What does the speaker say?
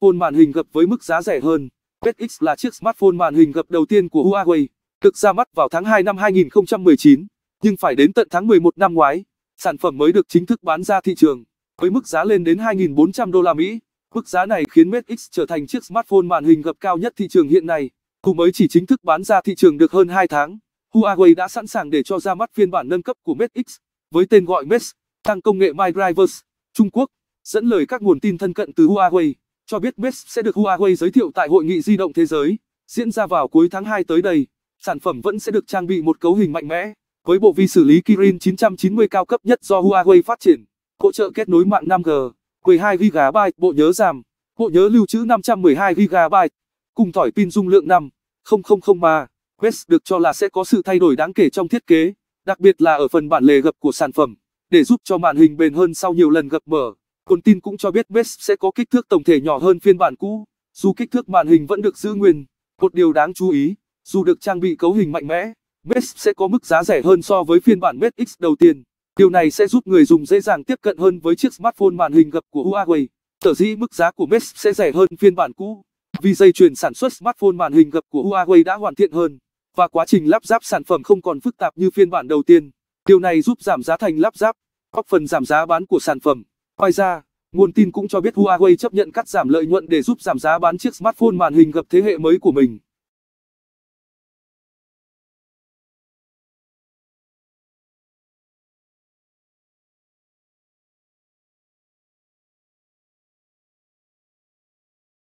Phone màn hình gập với mức giá rẻ hơn. X là chiếc smartphone màn hình gập đầu tiên của Huawei, được ra mắt vào tháng 2 năm 2019, nhưng phải đến tận tháng 11 năm ngoái, sản phẩm mới được chính thức bán ra thị trường với mức giá lên đến 2.400 đô la Mỹ. Mức giá này khiến Mate X trở thành chiếc smartphone màn hình gập cao nhất thị trường hiện nay. Dù mới chỉ chính thức bán ra thị trường được hơn 2 tháng, Huawei đã sẵn sàng để cho ra mắt phiên bản nâng cấp của Mate X với tên gọi Mate tăng công nghệ MyDrivers, Trung Quốc, dẫn lời các nguồn tin thân cận từ Huawei cho biết Best sẽ được Huawei giới thiệu tại Hội nghị di động thế giới, diễn ra vào cuối tháng 2 tới đây. Sản phẩm vẫn sẽ được trang bị một cấu hình mạnh mẽ, với bộ vi xử lý Kirin 990 cao cấp nhất do Huawei phát triển, hỗ trợ kết nối mạng 5G, 12GB bộ nhớ RAM, bộ nhớ lưu trữ 512GB, cùng thỏi pin dung lượng 5000mAh. Best được cho là sẽ có sự thay đổi đáng kể trong thiết kế, đặc biệt là ở phần bản lề gập của sản phẩm, để giúp cho màn hình bền hơn sau nhiều lần gập mở. Còn tin cũng cho biết Best sẽ có kích thước tổng thể nhỏ hơn phiên bản cũ, dù kích thước màn hình vẫn được giữ nguyên. Một điều đáng chú ý, dù được trang bị cấu hình mạnh mẽ, Best sẽ có mức giá rẻ hơn so với phiên bản Mate X đầu tiên. Điều này sẽ giúp người dùng dễ dàng tiếp cận hơn với chiếc smartphone màn hình gập của Huawei. Sở dĩ mức giá của Mate sẽ rẻ hơn phiên bản cũ, vì dây chuyền sản xuất smartphone màn hình gập của Huawei đã hoàn thiện hơn và quá trình lắp ráp sản phẩm không còn phức tạp như phiên bản đầu tiên. Điều này giúp giảm giá thành lắp ráp, góp phần giảm giá bán của sản phẩm. Ngoài ra, nguồn tin cũng cho biết Huawei chấp nhận cắt giảm lợi nhuận để giúp giảm giá bán chiếc smartphone màn hình gập thế hệ mới của mình.